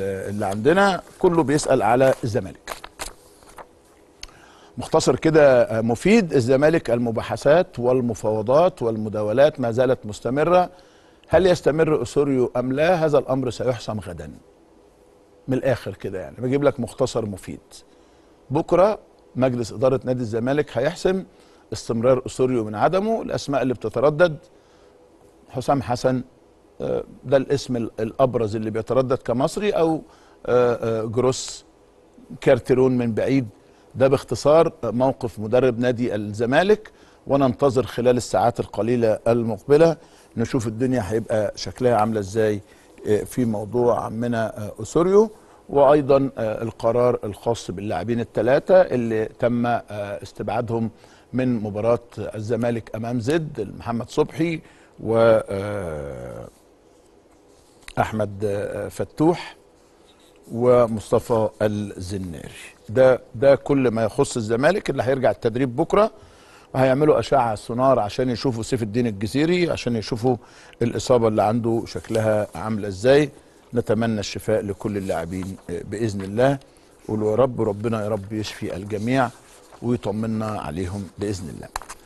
اللي عندنا كله بيسال على الزمالك مختصر كده مفيد الزمالك المباحثات والمفاوضات والمداولات ما زالت مستمره هل يستمر اسوريو ام لا هذا الامر سيحسم غدا من الاخر كده يعني بجيب لك مختصر مفيد بكره مجلس اداره نادي الزمالك هيحسم استمرار اسوريو من عدمه الاسماء اللي بتتردد حسام حسن ده الاسم الابرز اللي بيتردد كمصري او آه، آه، جروس كارتيرون من بعيد ده باختصار موقف مدرب نادي الزمالك وننتظر خلال الساعات القليله المقبله نشوف الدنيا هيبقى شكلها عامله ازاي آه، في موضوع عمنا اسوريو وايضا القرار الخاص باللاعبين الثلاثه اللي تم استبعادهم من مباراه الزمالك امام زد محمد صبحي و احمد آه، فتوح ومصطفى الزناري ده ده كل ما يخص الزمالك اللي هيرجع التدريب بكره وهيعملوا اشعه سونار عشان يشوفوا سيف الدين الجزيري عشان يشوفوا الاصابه اللي عنده شكلها عامله ازاي نتمنى الشفاء لكل اللاعبين آه، باذن الله قولوا يا رب ربنا يا رب يشفي الجميع ويطمنا عليهم باذن الله